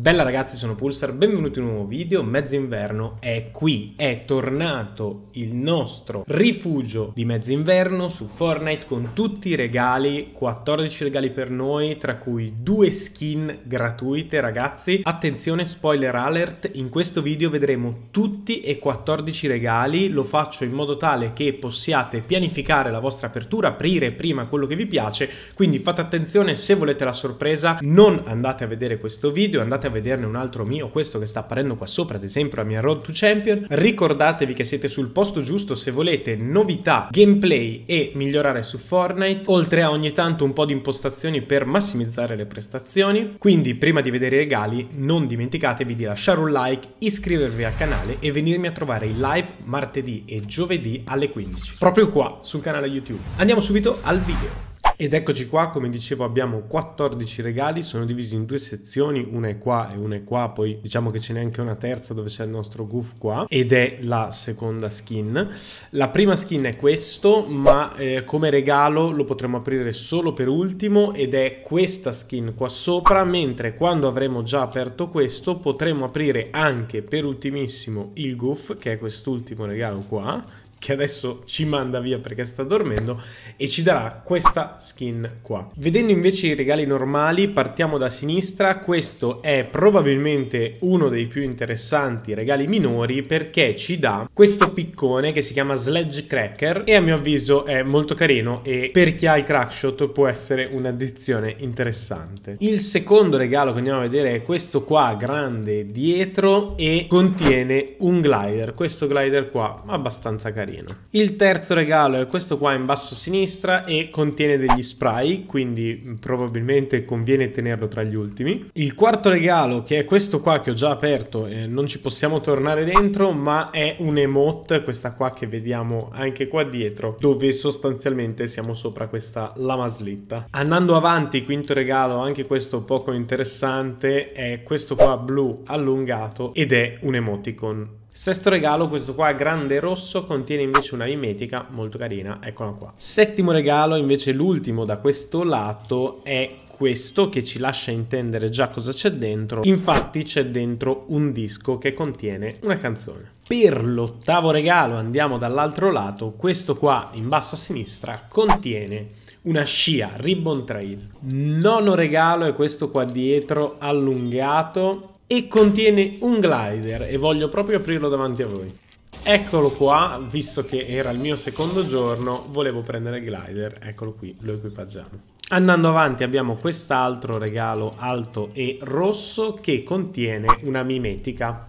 Bella ragazzi, sono Pulsar, benvenuti in un nuovo video. Mezzo inverno è qui, è tornato il nostro rifugio di mezzo inverno su Fortnite con tutti i regali, 14 regali per noi, tra cui due skin gratuite ragazzi. Attenzione, spoiler alert, in questo video vedremo tutti e 14 regali, lo faccio in modo tale che possiate pianificare la vostra apertura, aprire prima quello che vi piace, quindi fate attenzione se volete la sorpresa, non andate a vedere questo video, andate a a vederne un altro mio, questo che sta apparendo qua sopra, ad esempio la mia Road to Champion. Ricordatevi che siete sul posto giusto se volete novità, gameplay e migliorare su Fortnite, oltre a ogni tanto un po' di impostazioni per massimizzare le prestazioni. Quindi prima di vedere i regali non dimenticatevi di lasciare un like, iscrivervi al canale e venirmi a trovare in live martedì e giovedì alle 15, proprio qua sul canale YouTube. Andiamo subito al video. Ed eccoci qua, come dicevo abbiamo 14 regali, sono divisi in due sezioni, una è qua e una è qua, poi diciamo che ce n'è anche una terza dove c'è il nostro goof qua, ed è la seconda skin. La prima skin è questo, ma eh, come regalo lo potremo aprire solo per ultimo ed è questa skin qua sopra, mentre quando avremo già aperto questo potremo aprire anche per ultimissimo il goof, che è quest'ultimo regalo qua, che adesso ci manda via perché sta dormendo e ci darà questa skin qua. Vedendo invece i regali normali partiamo da sinistra, questo è probabilmente uno dei più interessanti regali minori perché ci dà questo piccone che si chiama Sledge Cracker e a mio avviso è molto carino e per chi ha il crackshot può essere un'addizione interessante. Il secondo regalo che andiamo a vedere è questo qua grande dietro e contiene un glider, questo glider qua abbastanza carino carino. Il terzo regalo è questo qua in basso a sinistra e contiene degli spray, quindi probabilmente conviene tenerlo tra gli ultimi. Il quarto regalo, che è questo qua che ho già aperto e eh, non ci possiamo tornare dentro, ma è un emote, questa qua che vediamo anche qua dietro, dove sostanzialmente siamo sopra questa lama slitta. Andando avanti, quinto regalo, anche questo poco interessante, è questo qua blu allungato ed è un emoticon Sesto regalo, questo qua grande rosso, contiene invece una mimetica molto carina, eccola qua. Settimo regalo, invece l'ultimo da questo lato, è questo che ci lascia intendere già cosa c'è dentro. Infatti c'è dentro un disco che contiene una canzone. Per l'ottavo regalo andiamo dall'altro lato, questo qua in basso a sinistra contiene una scia, ribbon trail. Nono regalo è questo qua dietro allungato e contiene un glider e voglio proprio aprirlo davanti a voi. Eccolo qua, visto che era il mio secondo giorno, volevo prendere il glider, eccolo qui, lo equipaggiamo. Andando avanti abbiamo quest'altro regalo alto e rosso che contiene una mimetica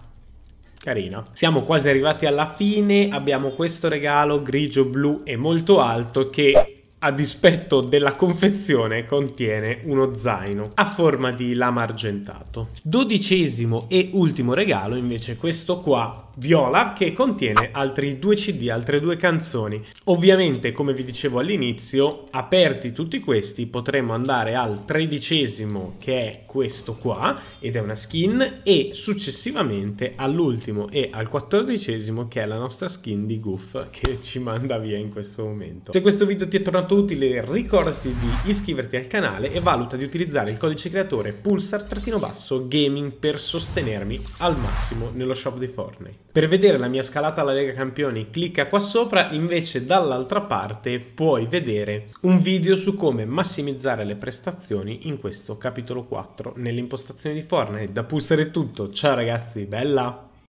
carina. Siamo quasi arrivati alla fine, abbiamo questo regalo grigio-blu e molto alto che a dispetto della confezione, contiene uno zaino a forma di lama argentato. Dodicesimo e ultimo regalo, invece, questo qua, viola, che contiene altri due CD, altre due canzoni. Ovviamente, come vi dicevo all'inizio, aperti tutti questi, potremo andare al tredicesimo, che è questo qua, ed è una skin, e successivamente all'ultimo e al quattordicesimo, che è la nostra skin di Goof, che ci manda via in questo momento. Se questo video ti è tornato quanto utile ricordati di iscriverti al canale e valuta di utilizzare il codice creatore pulsar-gaming per sostenermi al massimo nello shop di Fortnite. Per vedere la mia scalata alla Lega Campioni clicca qua sopra, invece dall'altra parte puoi vedere un video su come massimizzare le prestazioni in questo capitolo 4 nell'impostazione di Fortnite. Da pulsare è tutto, ciao ragazzi, bella!